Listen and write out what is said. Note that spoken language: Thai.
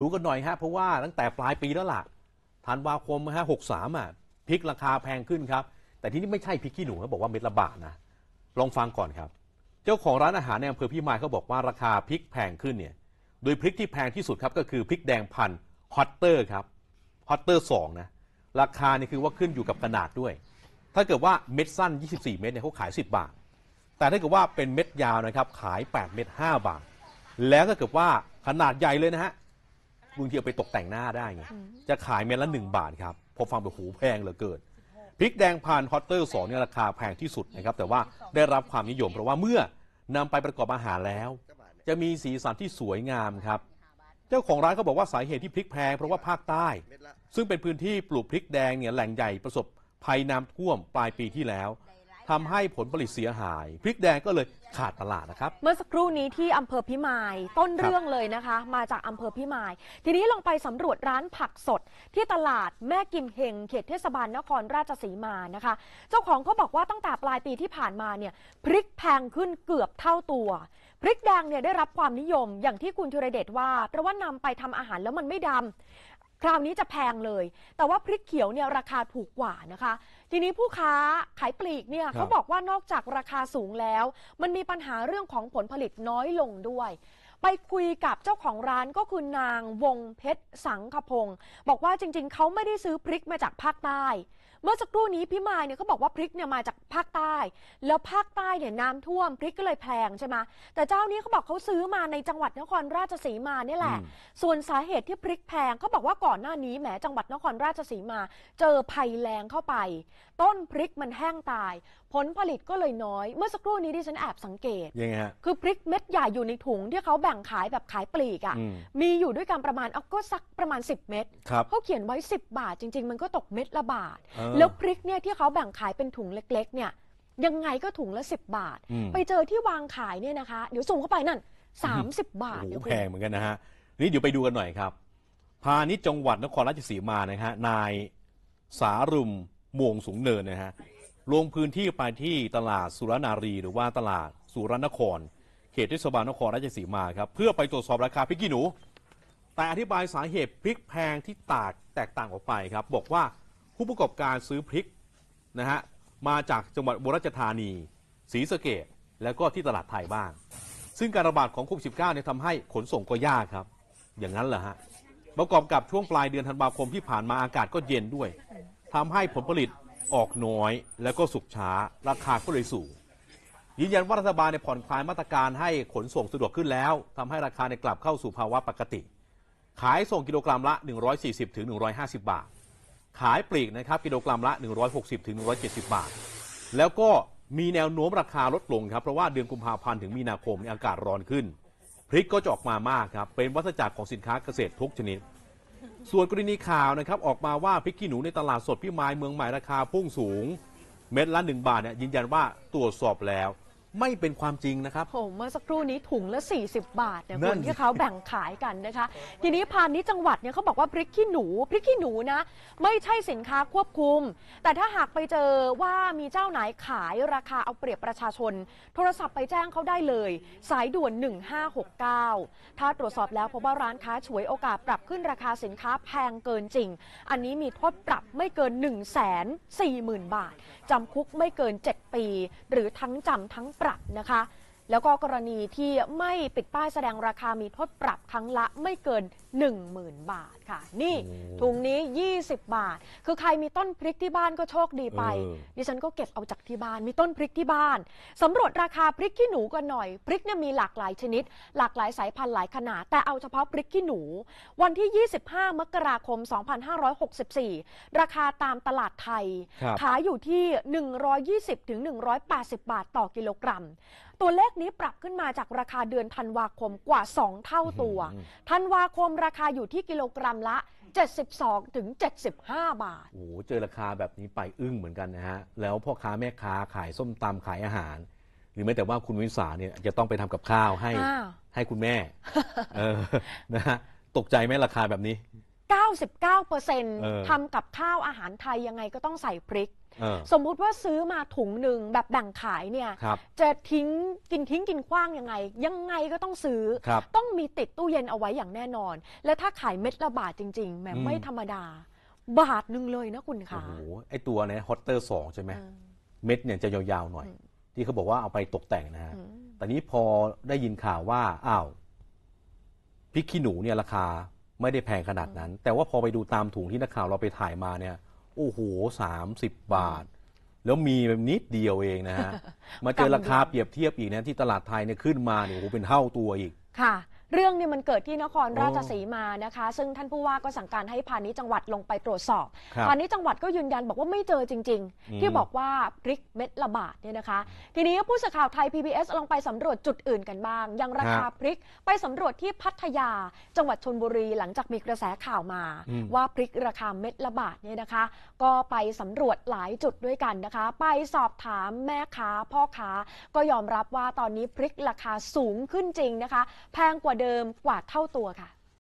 ดูกันหน่อยฮะเพราะว่าตั้งแต่ปลายปีแล้วล่ะธันวาคมฮะหกสามอ่ะพริกราคาแพงขึ้นครับแต่ที่นี่ไม่ใช่พริกขี้หนูเขาบอกว่าเม็ดละบาทนะลองฟังก่อนครับ เจ้าของร้านอาหารในอำเภอพิมายเขาบอกว่าราคาพริกแพงขึ้นเนี่ย โดยพริกที่แพงที่สุดครับก็คือพริกแดงพันฮอตเตอร์ครับฮอตเตอร์สองนะราคาเนี่ยคือว่าขึ้นอยู่กับขนาดด้วย ถ้าเกิดว่าเม็ดสั้น 24 เม็ดเนี่ยเขาขาย 10 บาท แต่ถ้าเกิดว่าเป็นเม็ดยาวนะครับขาย8เม็ด5บาทแล้วถ้าเกิดว่าขนาดใหญ่เลยนะฮะบางทีเอาไปตกแต่งหน้าได้ไง จะขายเม็ดละหนึ่งบาทครับพอฟังไปหูแพงเหลือเกิน พริกแดงพันฮอตเตอร์สองเนี่ยราคาแพงที่สุดนะครับ แต่ว่าได้รับความนิยม เพราะว่าเมื่อนำไปประกอบอาหารแล้ว จะมีสีสันที่สวยงามครับ เจ้าของร้านเขาบอกว่าสาเหตุที่พริกแพงเพราะว่าภาคใต้ ซึ่งเป็นพื้นที่ปลูกพริกแดงเนี่ยแหล่งใหญ่ประสบภัยน้ำท่วมปลายปีที่แล้วทำให้ผลผลิตเสียหาย พริกแดงก็เลยขาดตลาดนะครับเมื่อสักครู่นี้ที่อำเภอพิมายต้นเรื่องเลยนะคะ มาจากอำเภอพิมาย ทีนี้ลองไปสำรวจร้านผักสดที่ตลาดแม่กิมเฮงเขตเทศบาลนครราชสีมานะคะ เจ้าของเขาบอกว่าตั้งแต่ปลายปีที่ผ่านมาเนี่ยพริกแพงขึ้นเกือบเท่าตัว พริกแดงเนี่ยได้รับความนิยมอย่างที่คุณธุรเดชว่าเพราะว่านำไปทำอาหารแล้วมันไม่ดำคราวนี้จะแพงเลย แต่ว่าพริกเขียวเนี่ยราคาถูกกว่านะคะ ทีนี้ผู้ค้าขายปลีกเนี่ยเขาบอกว่านอกจากราคาสูงแล้ว มันมีปัญหาเรื่องของผลผลิตน้อยลงด้วยไปคุยกับเจ้าของร้านก็คือนางวงเพชรสังขพงศ์บอกว่าจริง ๆ เขาไม่ได้ซื้อพริกมาจากภาคใต้ เมื่อสักครู่นี้พี่มายเนี่ยเขาบอกว่าพริกเนี่ยมาจากภาคใต้ แล้วภาคใต้เนี่ยน้ำท่วมพริกก็เลยแพงใช่ไหมแต่เจ้านี้เขาบอกเขาซื้อมาในจังหวัดนครราชสีมาเนี่ยแหละ ส่วนสาเหตุที่พริกแพงเขาบอกว่าก่อนหน้านี้แหมจังหวัดนครราชสีมา เจอภัยแรงเข้าไป ต้นพริกมันแห้งตายผลผลิตก็เลยน้อยเมื่อสักครู่นี้ที่ฉันแอบสังเกตยังไงฮะคือพริกเม็ดใหญ่อยู่ในถุงที่เขาแบ่งขายแบบขายปลีกอะ่ะมมีอยู่ด้วยกันประมาณเอาก็สักประมาณ 10 เม็ดครับเขาเขียนไว้ 10 บาท จริง ๆ มันก็ตกเม็ดละบาท แล้วพริกเนี่ยที่เขาแบ่งขายเป็นถุงเล็ก ๆ เนี่ย ยังไงก็ถุงละ 10 บาท ไปเจอที่วางขายเนี่ยนะคะเดี๋ยวสูงเข้าไปนั่น30 บาทโอ้โหแพงเหมือนกันนะฮะนี่เดี๋ยวไปดูกันหน่อยครับ พาณิชย์จังหวัดนครราชสีมานะฮะนายสารุมม่วงสูงเนินนะฮะลงพื้นที่ไปที่ตลาดสุรนารี หรือว่าตลาดสุรนคร เขตเทศบาลนครราชสีมาครับ เพื่อไปตรวจสอบราคาพริกขี้หนู แต่อธิบายสาเหตุ พริกแพงที่ตากแตกต่างออกไปครับ บอกว่าผู้ประกอบการซื้อพริกนะฮะมาจากจังหวัดบุรีรัมย์ธานีศรีสะเกดแล้วก็ที่ตลาดไทยบ้าง ซึ่งการระบาดของโควิดสิบเนี่ยทำให้ขนส่งก็ยากครับ อย่างนั้นเหรอฮะประกอบกับช่วงปลายเดือนธันวาคมที่ผ่านมาอากาศก็เย็นด้วย ทำให้ผลผลิตออกน้อยแล้วก็สุกช้าราคาก็เลยสูงยืนยันว่ารัฐบาลในผ่อนคลายมาตรการให้ขนส่งสะดวกขึ้นแล้ว ทำให้ราคาในกลับเข้าสู่ภาวะปกติ ขายส่งกิโลกรัมละ 140ถึง150 บาท ขายปลีกนะครับกิโลกรัมละ 160ถึง170 บาท แล้วก็มีแนวโน้มราคาลดลงครับ เพราะว่าเดือนกุมภาพันธ์ถึงมีนาคมอากาศร้อนขึ้น พริกก็จะออกมามากครับเป็นวัฏจักรของสินค้าเกษตรทุกชนิดส่วนกรณีข่าวนะครับ ออกมาว่าพริกขี้หนูในตลาดสดพี่ไม้เมืองใหม่ราคาพุ่งสูง เม็ดละ1บาทเนี่ยยืนยันว่าตรวจสอบแล้วไม่เป็นความจริงนะครับโ้เมื่อสักครู่นี้ถุงละ 40 บาทเนี่ยคนที่เขาแบ่งขายกันนะคะ ทีนี้พานิี้จังหวัดเนี่ยเขาบอกว่าพริกขี้หนู พริกขี้หนูนะ ไม่ใช่สินค้าควบคุม แต่ถ้าหากไปเจอว่ามีเจ้าไหนขายราคาเอาเปรียบประชาชน โทรศัพท์ไปแจ้งเขาได้เลย สายด่วน 1569 ถ้าตรวจสอบแล้วพบว่าร้านค้าฉวยโอกาสปรับขึ้นราคาสินค้าแพงเกินจริง อันนี้มีโทษปรับไม่เกิน1 4 0 0 0 0 บาทจำคุกไม่เกิน 7 ปี หรือทั้งจำทั้งปรับนะคะแล้วก็กรณีที่ไม่ปิดป้ายแสดงราคามีโทษปรับครั้งละไม่เกิน 10,000 บาทค่ะ นี่ถุงนี้ 20 บาท คือใครมีต้นพริกที่บ้านก็โชคดีไป ดิฉันก็เก็บเอาจากที่บ้าน มีต้นพริกที่บ้าน สำรวจราคาพริกขี้หนูกันหน่อย พริกเนี่ยมีหลากหลายชนิด หลากหลายสายพันธุ์หลายขนาด แต่เอาเฉพาะพริกขี้หนู วันที่ 25มกราคม2564ราคาตามตลาดไทย ขายอยู่ที่ 120-180 บาทต่อกิโลกรัมตัวเลขนี้ปรับขึ้นมาจากราคาเดือนธันวาคมกว่า 2 เท่าตัว ธันวาคมราคาอยู่ที่กิโลกรัมละ 72 ถึง 75 บาท โอ้โหเจอราคาแบบนี้ไปอึ้งเหมือนกันนะฮะ แล้วพ่อค้าแม่ค้าขายส้มตำขายอาหาร หรือแม้แต่ว่าคุณวิสาเนี่ยจะต้องไปทำกับข้าวให้ ให้คุณแม่นะฮะตกใจไหมราคาแบบนี้99%ทำกับข้าวอาหารไทยยังไงก็ต้องใส่พริก สมมุติว่าซื้อมาถุงหนึ่งแบบแบ่งขายเนี่ย จะทิ้งกินทิ้งกินขว้างยังไง ยังไงก็ต้องซื้อ ต้องมีติดตู้เย็นเอาไว้อย่างแน่นอน และถ้าขายเม็ดละบาทจริง ๆแหมไม่ธรรมดา บาทหนึ่งเลยนะคุณค่ะโอ้โหไอตัวเนี่ยฮอตเตอร์สองใช่ไหมเม็ดเนี่ยจะยาวๆหน่อย ที่เขาบอกว่าเอาไปตกแต่งนะฮะแต่นี้พอได้ยินข่าวว่าอ้าวพริกขี้หนูเนี่ยราคาไม่ได้แพงขนาดนั้น แต่ว่าพอไปดูตามถุงที่นักข่าวเราไปถ่ายมาเนี่ยโอ้โหสามสิบบาท แล้วมีแบบนิดเดียวเองนะฮะ มาเจอราคาเปรียบเทียบอีกนะ ที่ตลาดไทยเนี่ยขึ้นมาเนี่ยโอ้โหเป็นเท่าตัวอีก ค่ะเรื่องเนี่ยมันเกิดที่นครราชสีมานะคะ ซึ่งท่านผู้ว่าก็สั่งการให้พาณิชย์จังหวัดลงไปตรวจสอบบพาณิชย์จังหวัดก็ยืนยันบอกว่าไม่เจอจริง ๆ ที่บอกว่า พริกเม็ดระบาดเนี่ยนะคะ ทีนี้ผู้สื่อข่าวไทย PBS ลองไปสำรวจจุดอื่นกันบ้าง ยังราคาพริกไปสำรวจที่พัทยาจังหวัดชนบุรี หลังจากมีกระแสข่าวมา ว่าพริกราคาเม็ดระบาดเนี่ยนะคะ ก็ไปสำรวจหลายจุดด้วยกันนะคะ ไปสอบถามแม่ค้าพ่อค้าก็ยอมรับว่าตอนนี้พริกราคาสูงขึ้นจริงนะคะ แพงกว่าเดิมกว่าเท่าตัวค่ะ